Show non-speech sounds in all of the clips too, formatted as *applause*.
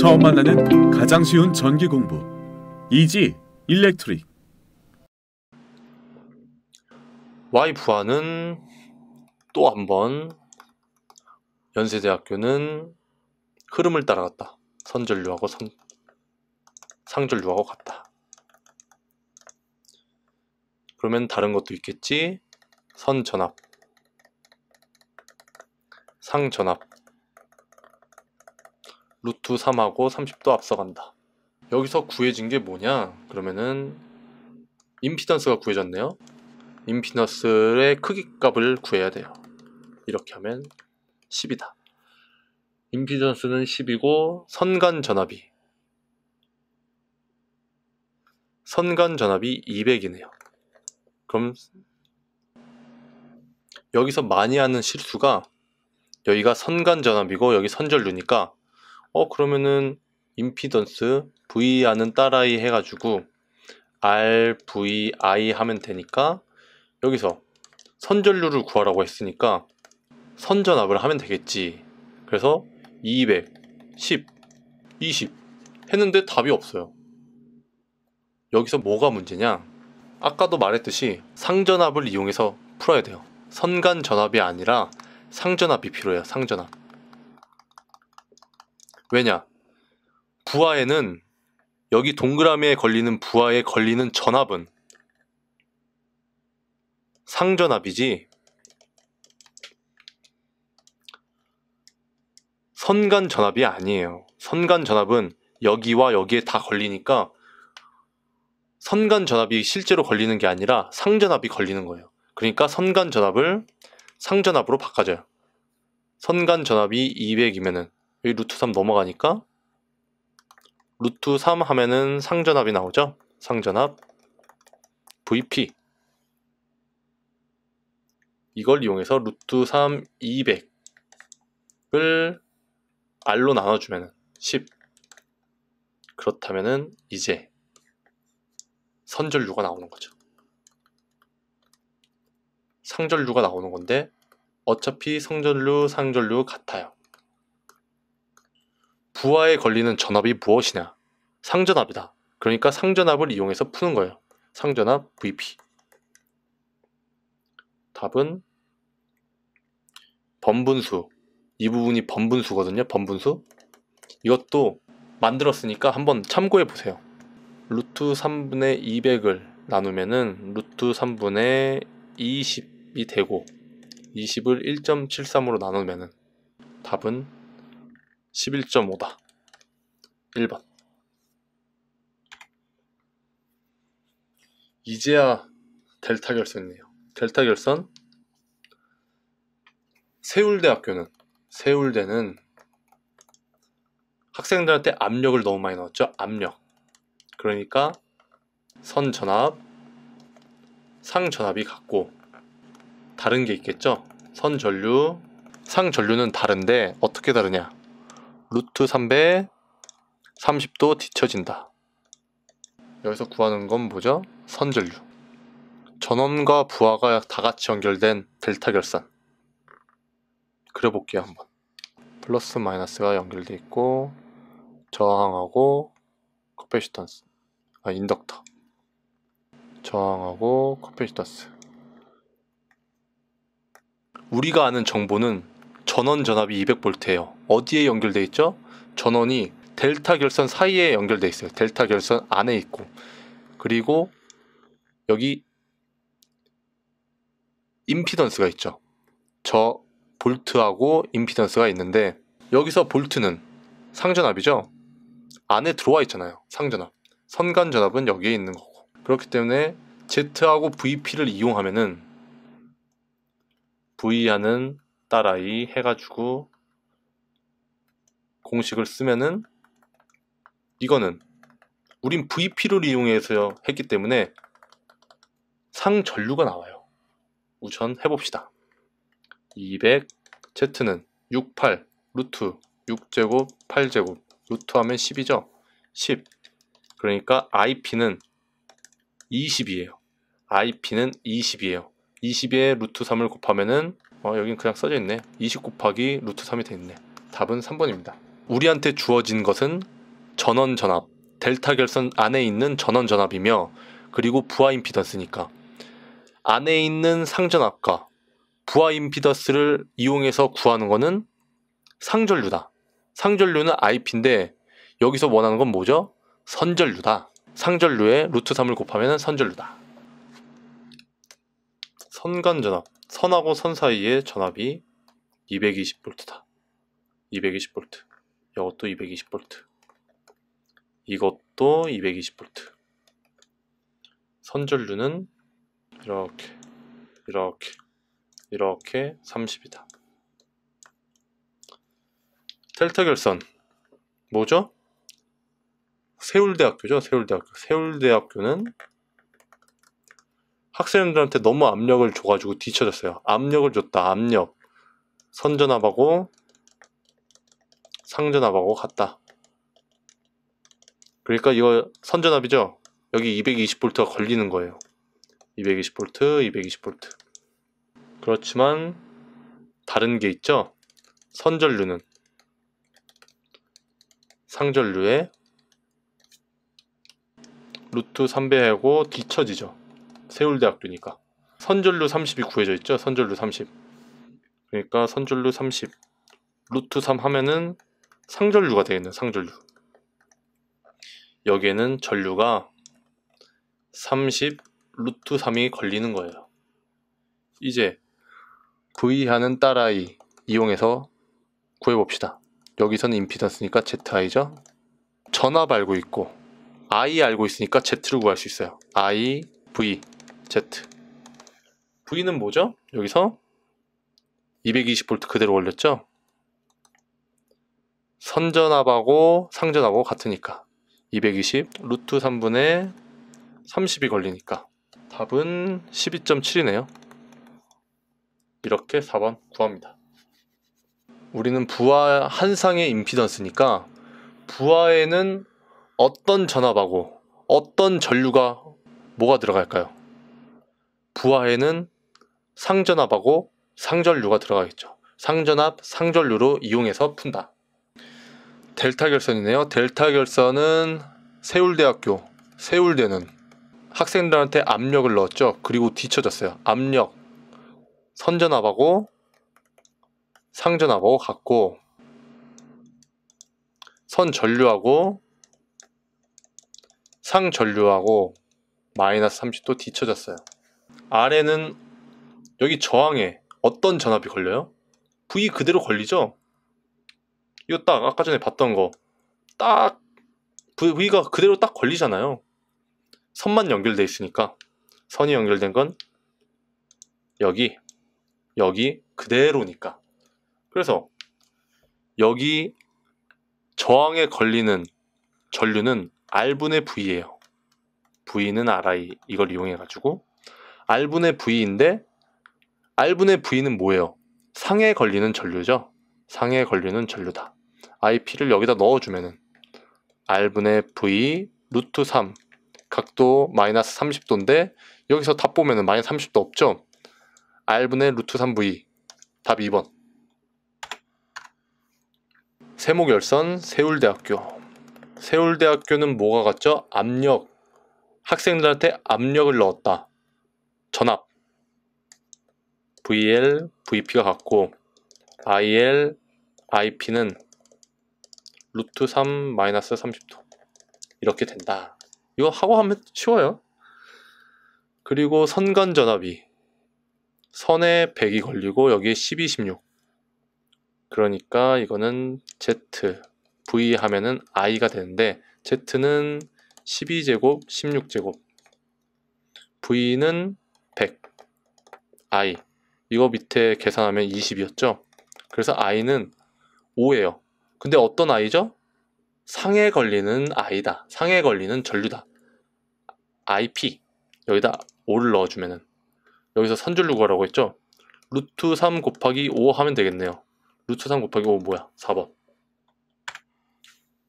처음 만나는 가장 쉬운 전기 공부 이지 일렉트릭 와이프와는 또 한 번 연세대학교는 흐름을 따라갔다. 선전류하고 선, 상전류하고 같다. 그러면 다른 것도 있겠지? 선전압, 상전압, 루트 3하고 30도 앞서간다. 여기서 구해진 게 뭐냐? 그러면은 임피던스가 구해졌네요. 임피던스의 크기 값을 구해야 돼요. 이렇게 하면 10이다. 임피던스는 10이고 선간 전압이 선간 전압이 200이네요. 그럼 여기서 많이 하는 실수가 여기가 선간 전압이고 여기 선전류니까 어 그러면은 임피던스 v r 는 따라이 해가지고 RVI 하면 되니까 여기서 선전류를 구하라고 했으니까 선전압을 하면 되겠지 그래서 200, 10, 20 했는데 답이 없어요 여기서 뭐가 문제냐 아까도 말했듯이 상전압을 이용해서 풀어야 돼요 선간전압이 아니라 상전압이 필요해요 상전압 왜냐? 부하에는 여기 동그라미에 걸리는 부하에 걸리는 전압은 상전압이지 선간 전압이 아니에요. 선간 전압은 여기와 여기에 다 걸리니까 선간 전압이 실제로 걸리는 게 아니라 상전압이 걸리는 거예요. 그러니까 선간 전압을 상전압으로 바꿔줘요. 선간 전압이 200이면은 여기 루트 3 넘어가니까 루트 3 하면은 상전압이 나오죠. 상전압 VP 이걸 이용해서 루트 3 200을 R로 나눠주면 10 그렇다면은 이제 선전류가 나오는 거죠. 상전류가 나오는 건데 어차피 성전류, 상전류 같아요. 부하에 걸리는 전압이 무엇이냐? 상전압이다. 그러니까 상전압을 이용해서 푸는 거예요. 상전압 VP. 답은 번분수. 이 부분이 번분수거든요. 번분수. 이것도 만들었으니까 한번 참고해 보세요. 루트 3분의 200을 나누면은 루트 3분의 20이 되고 20을 1.73으로 나누면은 답은 11.5다. 1번. 이제야 델타 결선이네요 델타 결선. 세울대학교는 세울대는 학생들한테 압력을 너무 많이 넣었죠. 압력. 그러니까 선 전압, 상 전압이 같고 다른 게 있겠죠. 선 전류, 상 전류는 다른데 어떻게 다르냐? 루트 3배 30도 뒤쳐진다. 여기서 구하는 건 뭐죠? 선전류. 전원과 부하가 다 같이 연결된 델타 결산. 그려볼게요, 한번. 플러스 마이너스가 연결돼 있고, 저항하고, 커패시턴스. 아, 인덕터. 저항하고, 커패시턴스. 우리가 아는 정보는 전원 전압이 200V예요. 어디에 연결돼 있죠? 전원이 델타 결선 사이에 연결돼 있어요. 델타 결선 안에 있고. 그리고 여기 임피던스가 있죠. 저 볼트하고 임피던스가 있는데 여기서 볼트는 상전압이죠. 안에 들어와 있잖아요. 상전압. 선간 전압은 여기에 있는 거고. 그렇기 때문에 Z하고 VP를 이용하면은 V하는 따라이 해가지고 공식을 쓰면은 이거는 우린 VP를 이용해서 했기 때문에 상전류가 나와요. 우선 해봅시다. 200 Z는 68 루트 6제곱 8제곱 루트 하면 10이죠. 10 그러니까 IP는 20이에요. IP는 20이에요. 20에 루트 3을 곱하면은 어, 여긴 그냥 써져 있네. 20 곱하기 루트 3이 돼 있네. 답은 3번입니다. 우리한테 주어진 것은 전원 전압, 델타 결선 안에 있는 전원 전압이며 그리고 부하 임피던스니까 안에 있는 상전압과 부하 임피던스를 이용해서 구하는 거는 상전류다. 상전류는 IP인데 여기서 원하는 건 뭐죠? 선전류다. 상전류에 루트 3을 곱하면 선전류다. 선간 전압, 선하고 선 사이의 전압이 220V다. 220V. 이것도 220V. 이것도 220V. 선전류는 이렇게, 이렇게, 이렇게 30이다. 텔타 결선. 뭐죠? 세울대학교죠. 세울대학교. 세울대학교는 학생들한테 너무 압력을 줘가지고 뒤쳐졌어요. 압력을 줬다. 압력. 선전압하고 상전압하고 같다. 그러니까 이거 선전압이죠. 여기 220V가 걸리는 거예요. 220V, 220V. 그렇지만 다른 게 있죠. 선전류는 상전류에 루트 3배하고 뒤쳐지죠 세울대학교니까 선절루 30이 구해져 있죠. 선절루 30. 그러니까 선절루 30 루트 3 하면은 상절류가 되겠네요. 상절류 여기에는 전류가 30 루트 3이 걸리는 거예요. 이제 V하는 딸아이 이용해서 구해봅시다. 여기서는 임피던스니까 ZI죠. 전압 알고 있고 I 알고 있으니까 Z를 구할 수 있어요. I, V Z V는 뭐죠? 여기서 220V 그대로 올렸죠? 선전압하고 상전압하고 같으니까 220 루트 3분의 30이 걸리니까 답은 12.7이네요 이렇게 4번 구합니다 우리는 부하 한 상의 임피던스니까 부하에는 어떤 전압하고 어떤 전류가 뭐가 들어갈까요? 부하에는 상전압하고 상전류가 들어가겠죠. 상전압, 상전류로 이용해서 푼다. 델타 결선이네요. 델타 결선은 세울대학교, 세울대는 학생들한테 압력을 넣었죠. 그리고 뒤쳐졌어요. 압력, 선전압하고 상전압하고 같고 선전류하고 상전류하고 마이너스 30도 뒤쳐졌어요. 아래는 여기 저항에 어떤 전압이 걸려요? V 그대로 걸리죠? 이거 딱 아까 전에 봤던 거. 딱 V가 그대로 딱 걸리잖아요. 선만 연결돼 있으니까 선이 연결된 건 여기, 여기 그대로니까. 그래서 여기 저항에 걸리는 전류는 R분의 V예요. V는 RI 이걸 이용해 가지고 알분의 V인데 알분의 V는 뭐예요? 상에 걸리는 전류죠. 상에 걸리는 전류다. IP를 여기다 넣어주면은 알분의 V 루트 3 각도 마이너스 30도인데 여기서 답 보면은 마이너스 30도 없죠? 알분의 루트 3V 답 2번 세목열선 세울대학교 세울대학교는 뭐가 같죠? 압력 학생들한테 압력을 넣었다 전압 VL, VP가 같고 IL, IP는 루트 3 마이너스 30도 이렇게 된다. 이거 하고 하면 쉬워요. 그리고 선간 전압이 선에 100이 걸리고 여기에 12, 16 그러니까 이거는 Z V 하면은 I가 되는데 Z는 12제곱, 16제곱 V는 100, i 이거 밑에 계산하면 20이었죠. 그래서 i는 5예요. 근데 어떤 i죠? 상에 걸리는 i다. 상에 걸리는 전류다. ip 여기다 5를 넣어주면은 여기서 선줄루 가라고 했죠? 루트 3 곱하기 5 하면 되겠네요. 루트 3 곱하기 5 뭐야? 4번.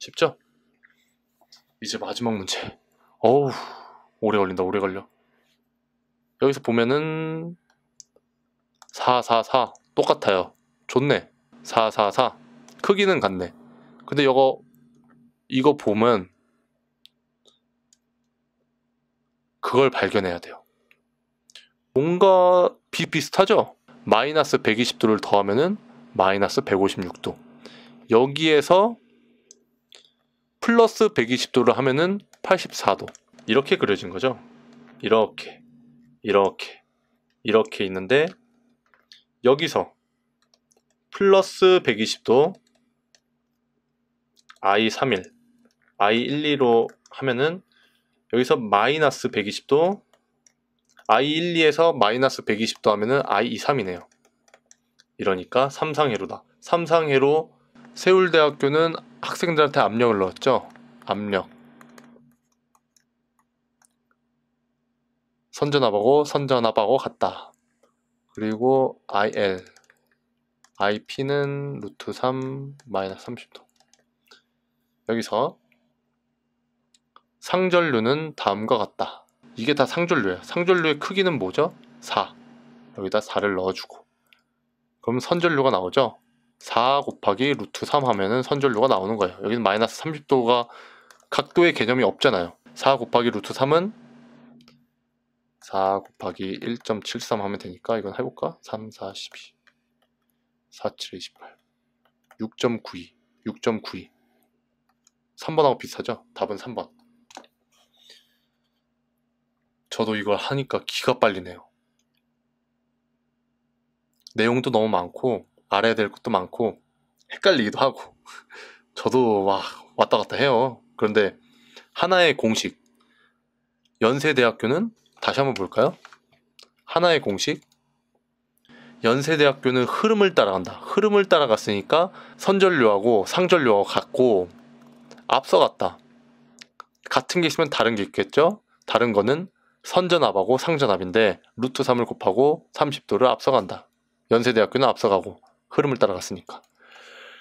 쉽죠? 이제 마지막 문제. 어우, 오래 걸린다, 오래 걸려. 여기서 보면은 444 똑같아요. 좋네. 444 크기는 같네. 근데 이거 이거 보면 그걸 발견해야 돼요. 뭔가 비슷비슷하죠? 마이너스 120도를 더하면은 마이너스 156도. 여기에서 플러스 120도를 하면은 84도. 이렇게 그려진 거죠. 이렇게. 이렇게 이렇게 있는데 여기서 플러스 120도 i31 i12로 하면은 여기서 마이너스 120도 i12에서 마이너스 120도 하면은 i23이네요. 이러니까 삼상회로다. 삼상회로 세울대학교는 학생들한테 압력을 넣었죠. 압력. 선전압하고 선전압하고 같다. 그리고 IL, IP는 루트 3 마이너스 30도. 여기서 상절류는 다음과 같다. 이게 다 상절류예요. 상절류의 크기는 뭐죠? 4. 여기다 4를 넣어주고. 그럼 선절류가 나오죠? 4 곱하기 루트 3 하면은 선절류가 나오는 거예요. 여기는 마이너스 30도가 각도의 개념이 없잖아요. 4 곱하기 루트 3은 4 곱하기 1.73 하면 되니까 이건 해볼까? 3, 4, 12 4, 7, 28 6.92 6.92 3번하고 비슷하죠? 답은 3번 저도 이걸 하니까 기가 빨리네요 내용도 너무 많고 알아야 될 것도 많고 헷갈리기도 하고 *laughs* 저도 와 왔다 갔다 해요 그런데 하나의 공식 연세대학교는 다시 한번 볼까요? 하나의 공식. 연세대학교는 흐름을 따라간다. 흐름을 따라갔으니까 선전료하고 상전료하고 같고 앞서갔다. 같은 게 있으면 다른 게 있겠죠? 다른 거는 선전압하고 상전압인데 루트 3을 곱하고 30도를 앞서간다. 연세대학교는 앞서가고 흐름을 따라갔으니까.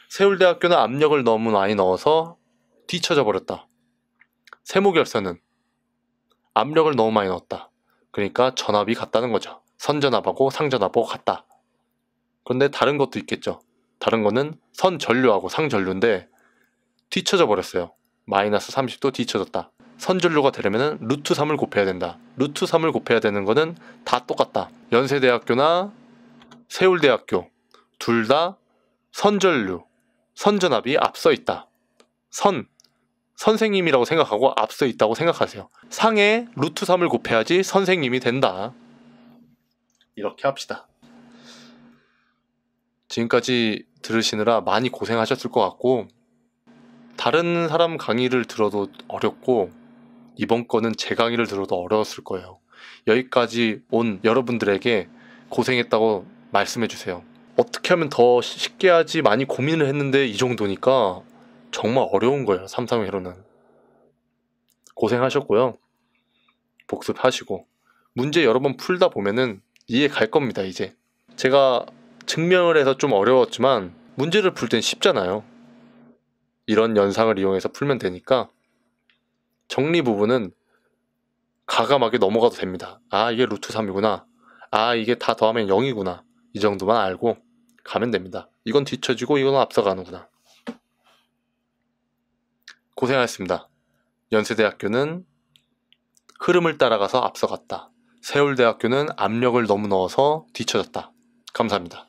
세울대학교는 압력을 너무 많이 넣어서 뒤쳐져 버렸다. 세모결선은 압력을 너무 많이 넣었다. 그러니까 전압이 같다는 거죠. 선전압하고 상전압하고 같다. 그런데 다른 것도 있겠죠. 다른 거는 선전류하고 상전류인데 뒤쳐져 버렸어요. 마이너스 30도 뒤쳐졌다. 선전류가 되려면 루트 3을 곱해야 된다. 루트 3을 곱해야 되는 거는 다 똑같다. 연세대학교나 세울대학교 둘 다 선전류, 선전압이 앞서 있다. 선, 선생님이라고 생각하고 앞서 있다고 생각하세요. 상에 루트 3을 곱해야지 선생님이 된다. 이렇게 합시다. 지금까지 들으시느라 많이 고생하셨을 것 같고 다른 사람 강의를 들어도 어렵고 이번 거는 제 강의를 들어도 어려웠을 거예요. 여기까지 온 여러분들에게 고생했다고 말씀해 주세요. 어떻게 하면 더 쉽게 하지 많이 고민을 했는데 이 정도니까 정말 어려운 거예요. 삼삼회로는. 고생하셨고요. 복습하시고 문제 여러 번 풀다 보면은 이해 갈 겁니다. 이제 제가 증명을 해서 좀 어려웠지만 문제를 풀 땐 쉽잖아요. 이런 연상을 이용해서 풀면 되니까 정리 부분은 가감하게 넘어가도 됩니다. 아 이게 루트 3이구나. 아 이게 다 더하면 0이구나. 이 정도만 알고 가면 됩니다. 이건 뒤쳐지고 이건 앞서가는구나. 고생하셨습니다. 연세대학교는 흐름을 따라가서 앞서갔다. 세울대학교는 압력을 너무 넣어서 뒤쳐졌다. 감사합니다.